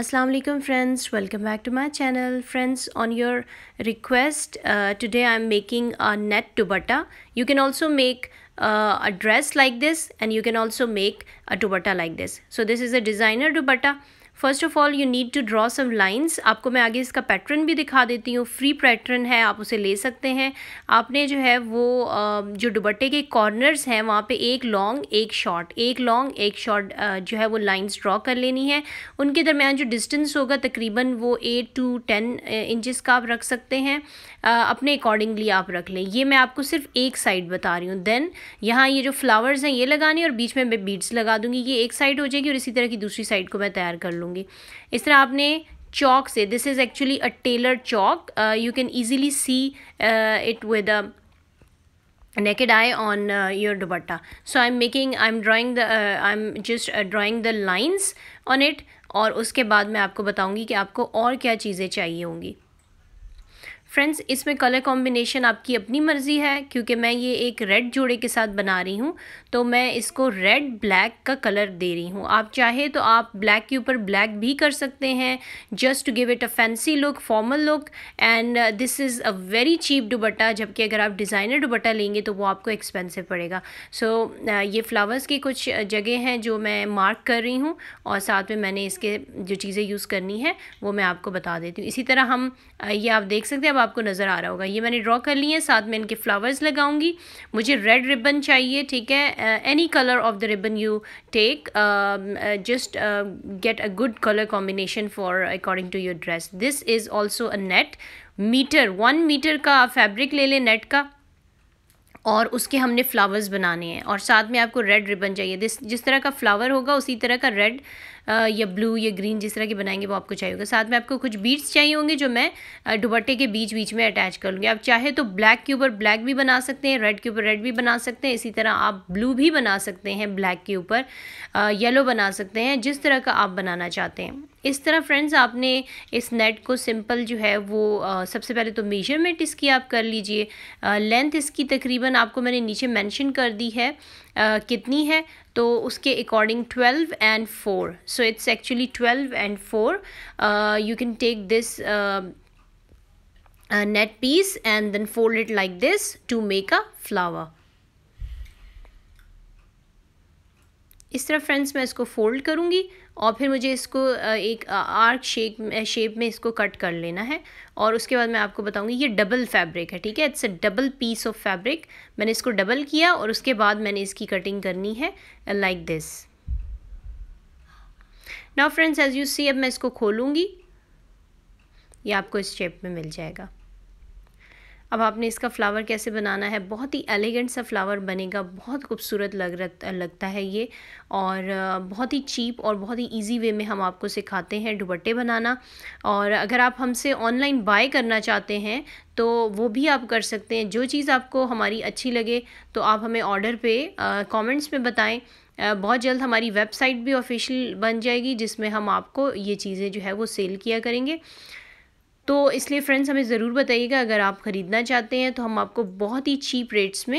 Assalamualaikum friends welcome back to my channel friends on your request uh, today I'm making a net dupatta you can also make uh, a dress like this and you can also make a dupatta like this so this is a designer dupatta first of all you need to draw some lines आपको मैं आगे इसका pattern भी दिखा देती हूँ free pattern है आप उसे ले सकते हैं आपने जो है वो जो दुबट्टे के कॉर्नर्स हैं वहाँ पे एक लॉन्ग एक शॉर्ट एक लॉन्ग एक शॉर्ट जो है वो लाइंस ड्रॉ कर लेनी है उनके दरमियान जो डिस्टेंस होगा तकरीबन वो एट टू टेन इंचज़ का आप रख सकते हैं अपने अकॉर्डिंगली आप रख लें ये मैं आपको सिर्फ एक साइड बता रही हूँ देन यहाँ ये जो फ्लावर्स हैं ये लगाने और बीच में मैं बीड्स लगा दूँगी ये एक साइड हो जाएगी और इसी तरह की दूसरी साइड को मैं तैयार कर लूँगी इस तरह आपने चौक से this is actually a tailor chalk you can easily see it with a eye on your dupatta so I am making I am drawing the I am just drawing the lines on it और उसके बाद मैं आपको बताऊंगी कि आपको और क्या चीज़ें चाहिए होंगी फ्रेंड्स इसमें कलर कॉम्बिनेशन आपकी अपनी मर्ज़ी है क्योंकि मैं ये एक रेड जोड़े के साथ बना रही हूँ तो मैं इसको रेड ब्लैक का कलर दे रही हूँ आप चाहे तो आप ब्लैक के ऊपर ब्लैक भी कर सकते हैं just to give it a fancy look formal look and this is a very cheap dupatta जबकि अगर आप डिज़ाइनर दुबट्टा लेंगे तो वो आपको एक्सपेंसिव पड़ेगा सो so, uh, ये फ्लावर्स की कुछ uh, जगह हैं जो मैं मार्क कर रही हूँ और साथ में मैंने इसके जो चीज़ें यूज़ करनी है वो मैं आपको बता देती हूँ इसी तरह हम uh, ये आप देख सकते हैं अब आप आपको नज़र आ रहा होगा ये मैंने ड्रॉ कर ली है साथ में इनके फ्लावर्स लगाऊंगी मुझे रेड रिबन चाहिए ठीक है any colour of the ribbon you take just get a good colour combination for according to your dress this is also a net metre one metre का फैब्रिक ले लें नेट का और उसके हमने फ्लावर्स बनाने हैं और साथ में आपको रेड रिबन चाहिए दिस जिस तरह का फ्लावर होगा उसी तरह का रेड या ब्लू या ग्रीन जिस तरह के बनाएंगे वो आपको चाहिए होगा साथ में आपको कुछ बीट्स चाहिए होंगे जो मैं दुबट्टे के बीच बीच में अटैच कर लूँगी आप चाहे तो ब्लैक के ऊपर ब्लैक भी बना सकते हैं रेड के ऊपर रेड भी बना सकते हैं इसी तरह आप ब्लू भी बना सकते हैं ब्लैक के ऊपर येलो बना सकते हैं जिस तरह का आप बनाना चाहते हैं इस तरह फ्रेंड्स आपने इस नेट को सिंपल जो है वो आ, सबसे पहले तो मेजरमेंट इसकी आप कर लीजिए लेंथ इसकी तकरीबन आपको मैंने नीचे मेंशन कर दी है आ, कितनी है तो उसके according twelve and four so it's actually twelve and four you can take this net piece and then fold it like this to make a flower इस तरह फ्रेंड्स मैं इसको फोल्ड करूँगी और फिर मुझे इसको एक आर्क शेप शेप में इसको कट कर लेना है और उसके बाद मैं आपको बताऊंगी ये डबल फैब्रिक है ठीक है it's a double piece of fabric मैंने इसको डबल किया और उसके बाद मैंने इसकी कटिंग करनी है like this now friends as you see अब मैं इसको खोलूँगी ये आपको इस शेप में मिल जाएगा अब आपने इसका फ्लावर कैसे बनाना है बहुत ही एलिगेंट सा फ्लावर बनेगा बहुत खूबसूरत लग लगता है ये और बहुत ही चीप और बहुत ही इजी वे में हम आपको सिखाते हैं दुपट्टे बनाना और अगर आप हमसे ऑनलाइन बाय करना चाहते हैं तो वो भी आप कर सकते हैं जो चीज़ आपको हमारी अच्छी लगे तो आप हमें ऑर्डर पे कमेंट्स में बताएं बहुत जल्द हमारी वेबसाइट भी ऑफिशियल बन जाएगी जिसमें हम आपको ये चीज़ें जो है वो सेल किया करेंगे तो इसलिए फ्रेंड्स हमें ज़रूर बताइएगा अगर आप ख़रीदना चाहते हैं तो हम आपको बहुत ही चीप रेट्स में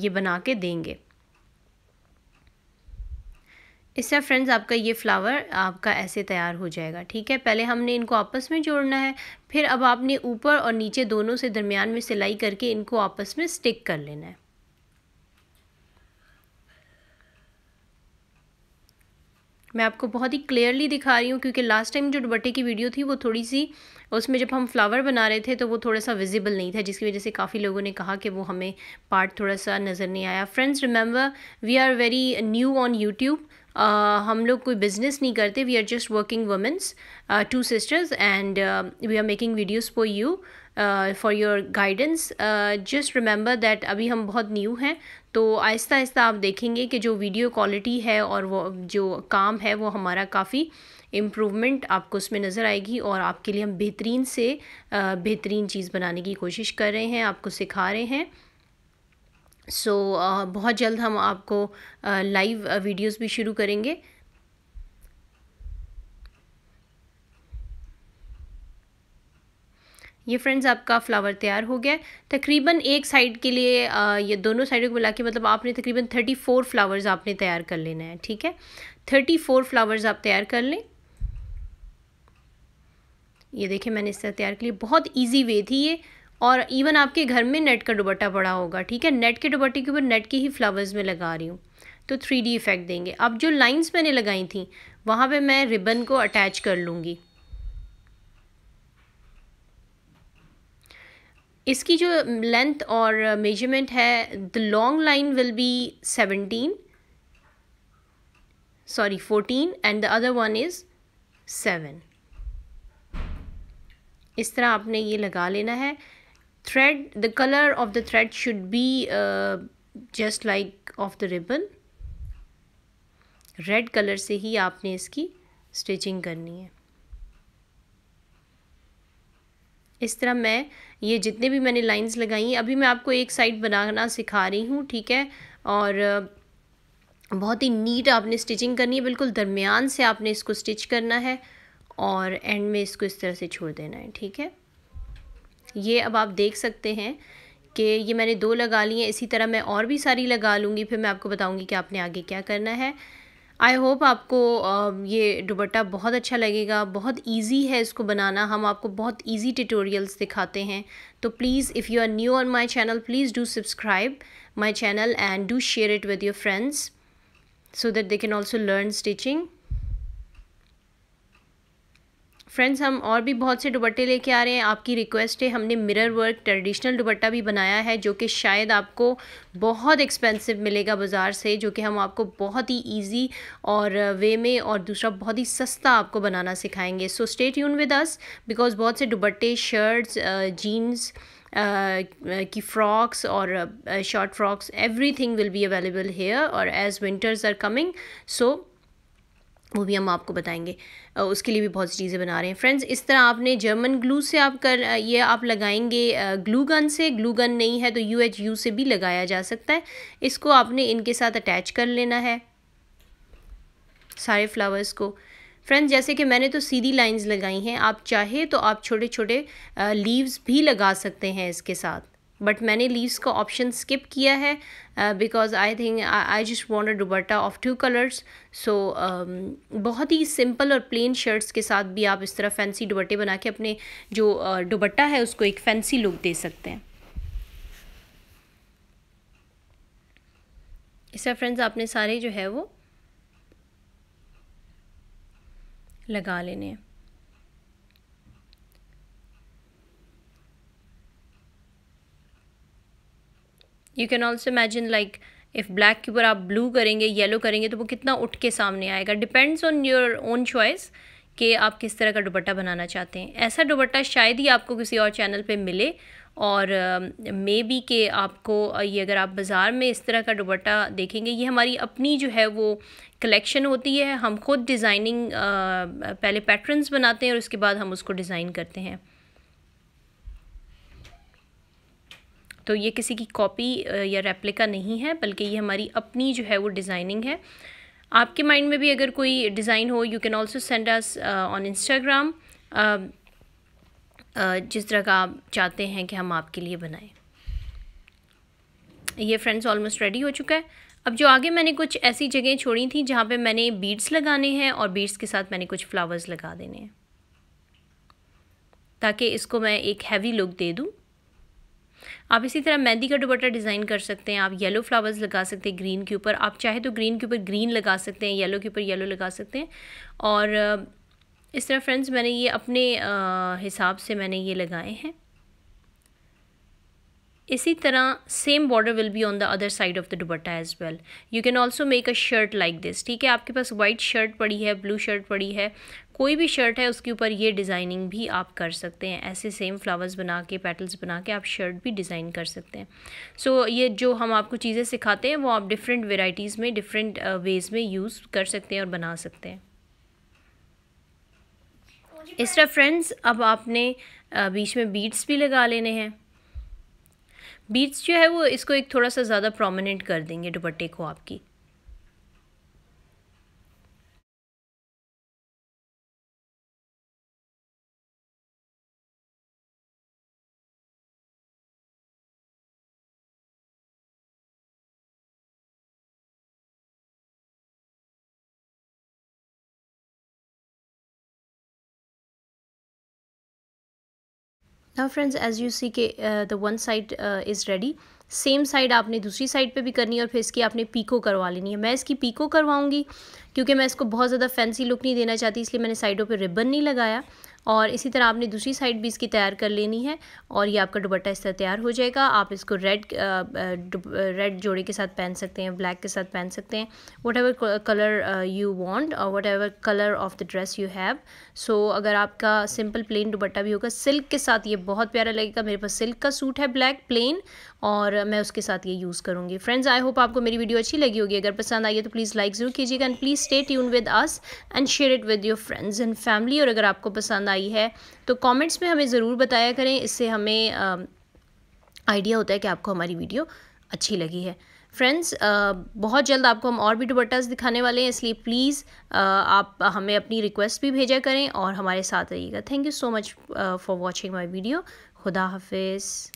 ये बना के देंगे इससे फ्रेंड्स आपका ये फ्लावर आपका ऐसे तैयार हो जाएगा ठीक है पहले हमने इनको आपस में जोड़ना है फिर अब आपने ऊपर और नीचे दोनों से दरमियान में सिलाई करके इनको आपस में स्टिक कर लेना है मैं आपको बहुत ही क्लियरली दिखा रही हूँ क्योंकि लास्ट टाइम जो दुबट्टे की वीडियो थी वो थोड़ी सी उसमें जब हम फ्लावर बना रहे थे तो वो थोड़ा सा विजिबल नहीं था जिसकी वजह से काफ़ी लोगों ने कहा कि वो हमें पार्ट थोड़ा सा नज़र नहीं आया friends remember we are very new on YouTube Uh, हम लोग कोई बिजनेस नहीं करते we are just working women's two sisters and we are making videos for you for your guidance just remember that अभी हम बहुत न्यू हैं तो आहिस्ता आहिस्ता आप देखेंगे कि जो वीडियो क्वालिटी है और वो जो काम है वो हमारा काफ़ी इम्प्रूवमेंट आपको उसमें नज़र आएगी और आपके लिए हम बेहतरीन से uh, बेहतरीन चीज़ बनाने की कोशिश कर रहे हैं आपको सिखा रहे हैं सो so, uh, बहुत जल्द हम आपको लाइव uh, वीडियोस भी शुरू करेंगे ये फ्रेंड्स आपका फ्लावर तैयार हो गया तकरीबन एक साइड के लिए ये दोनों साइडों को मिला के मतलब आपने तकरीबन थर्टी फोर फ्लावर्स आपने तैयार कर लेना है ठीक है थर्टी फोर फ्लावर्स आप तैयार कर लें ये देखिए मैंने इस तरह तैयार कर लिए बहुत ईजी वे थी ये और इवन आपके घर में नेट का दुबट्टा पड़ा होगा ठीक है नेट के दुबट्टे के ऊपर नेट के ही फ्लावर्स में लगा रही हूँ तो थ्री इफ़ेक्ट देंगे अब जो लाइन्स मैंने लगाई थी वहाँ पर मैं रिबन को अटैच कर लूँगी इसकी जो लेंथ और मेजरमेंट है the long line will be seventeen sorry fourteen and the other one is seven इस तरह आपने ये लगा लेना है thread the colour of the thread should be just like of the ribbon red colour से ही आपने इसकी स्टिचिंग करनी है इस तरह मैं ये जितने भी मैंने लाइंस लगाई हैं अभी मैं आपको एक साइड बनाना सिखा रही हूँ ठीक है और बहुत ही नीट आपने स्टिचिंग करनी है बिल्कुल दरमियान से आपने इसको स्टिच करना है और एंड में इसको इस तरह से छोड़ देना है ठीक है ये अब आप देख सकते हैं कि ये मैंने दो लगा ली हैं इसी तरह मैं और भी सारी लगा लूँगी फिर मैं आपको बताऊँगी कि आपने आगे क्या करना है आई होप आपको um, ये दुबट्टा बहुत अच्छा लगेगा बहुत ईजी है इसको बनाना हम आपको बहुत ईजी ट्यूटोरियल्स दिखाते हैं तो please if you are new on my channel please do subscribe my channel and do share it with your friends so that they can also learn stitching friends हम और भी बहुत से दुबट्टे लेके आ रहे हैं आपकी रिक्वेस्ट है हमने मिरर वर्क ट्रेडिशनल दुबट्टा भी बनाया है जो कि शायद आपको बहुत एक्सपेंसिव मिलेगा बाज़ार से जो कि हम आपको बहुत ही ईजी और वे में और दूसरा बहुत ही सस्ता आपको बनाना सिखाएंगे so stay tune with us because बहुत से दुबट्टे शर्ट्स जीन्स की फ्रॉक्स और short frocks thing will be available here और as winters are coming so वो भी हम आपको बताएंगे उसके लिए भी बहुत सी चीज़ें बना रहे हैं फ्रेंड्स इस तरह आपने जर्मन ग्लू से आप कर ये आप लगाएंगे ग्लू गन से ग्लू गन नहीं है तो यू एच यू से भी लगाया जा सकता है इसको आपने इनके साथ अटैच कर लेना है सारे फ्लावर्स को फ्रेंड्स जैसे कि मैंने तो सीधी लाइंस लगाई हैं आप चाहे तो आप छोटे छोटे लीव्स भी लगा सकते हैं इसके साथ बट मैंने लीव्स का ऑप्शन स्किप किया है because I think I just want a dupatta of two colours so बहुत ही सिंपल और प्लेन शर्ट्स के साथ भी आप इस तरह फैंसी दुबट्टे बना के अपने जो uh, दुबट्टा है उसको एक फैंसी लुक दे सकते हैं इस फ्रेंड्स आपने सारे जो है वो लगा लेने हैं you can also imagine like if black के ऊपर आप ब्लू करेंगे येलो करेंगे तो वो कितना उठ के सामने आएगा depends on your own choice कि आप किस तरह का दुपट्टा बनाना चाहते हैं ऐसा दुपट्टा शायद ही आपको किसी और चैनल पे मिले और मे बी के आपको ये अगर आप बाज़ार में इस तरह का दुपट्टा देखेंगे ये हमारी अपनी जो है वो कलेक्शन होती है हम खुद डिज़ाइनिंग पहले पैटर्न्स बनाते हैं और उसके बाद हम उसको डिज़ाइन करते हैं तो ये किसी की कॉपी या रेप्लिका नहीं है बल्कि ये हमारी अपनी जो है वो डिज़ाइनिंग है आपके माइंड में भी अगर कोई डिज़ाइन हो you can also send us on Instagram जिस तरह का आप चाहते हैं कि हम आपके लिए बनाएं ये फ्रेंड्स ऑलमोस्ट रेडी हो चुका है अब जो आगे मैंने कुछ ऐसी जगह छोड़ी थी जहाँ पे मैंने बीड्स लगाने हैं और बीड्स के साथ मैंने कुछ फ्लावर्स लगा देने हैं ताकि इसको मैं एक हैवी लुक दे दूँ आप इसी तरह मेहंदी का दुपट्टा डिज़ाइन कर सकते हैं आप येलो फ्लावर्स लगा सकते हैं ग्रीन के ऊपर आप चाहे तो ग्रीन के ऊपर ग्रीन लगा सकते हैं येलो के ऊपर येलो लगा सकते हैं और इस तरह फ्रेंड्स मैंने ये अपने हिसाब से मैंने ये लगाए हैं इसी तरह same border will be on the other side of the dupatta as well you can also make a shirt like this ठीक है आपके पास वाइट शर्ट पड़ी है ब्लू शर्ट पड़ी है कोई भी शर्ट है उसके ऊपर ये डिज़ाइनिंग भी आप कर सकते हैं ऐसे सेम फ्लावर्स बना के पेटल्स बना के आप शर्ट भी डिज़ाइन कर सकते हैं सो so, ये जो हम आपको चीज़ें सिखाते हैं वो आप डिफरेंट वेराइटीज़ में डिफरेंट वेज़ uh, में यूज़ कर सकते हैं और बना सकते हैं इस तरह फ्रेंड्स अब आपने uh, बीच में बीट्स भी लगा लेने हैं बीट्स जो है वो इसको एक थोड़ा सा ज़्यादा प्रोमिनेंट कर देंगे दुपट्टे को आपकी now friends as you see के the one side is ready same side आपने दूसरी साइड पे भी करनी है और फिर इसकी आपने पीको करवा लेनी है मैं इसकी पीको करवाऊंगी क्योंकि मैं इसको बहुत ज़्यादा फैंसी लुक नहीं देना चाहती इसलिए मैंने साइडों पे रिबन नहीं लगाया और इसी तरह आपने दूसरी साइड भी इसकी तैयार कर लेनी है और ये आपका दुपट्टा इस तरह तैयार हो जाएगा आप इसको रेड रेड जोड़े के साथ पहन सकते हैं ब्लैक के साथ पहन सकते हैं whatever colour you want और whatever colour of the dress you have so अगर आपका सिंपल प्लेन दुपट्टा भी होगा सिल्क के साथ ये बहुत प्यारा लगेगा मेरे पास सिल्क का सूट है ब्लैक प्लेन और मैं उसके साथ ये यूज़ करूँगी फ्रेंड्स आई होप आपको मेरी वीडियो अच्छी लगी होगी अगर पसंद आई है तो प्लीज़ लाइक ज़रूर कीजिएगा and please stay tune with us and share it with your friends and family और अगर आपको पसंद आए आई है तो कमेंट्स में हमें ज़रूर बताया करें इससे हमें आइडिया होता है कि आपको हमारी वीडियो अच्छी लगी है फ्रेंड्स बहुत जल्द आपको हम और भी दुपट्टास दिखाने वाले हैं इसलिए प्लीज़ आप हमें अपनी रिक्वेस्ट भी भेजा करें और हमारे साथ रहिएगा thank you so much for watching my video खुदा हाफिज़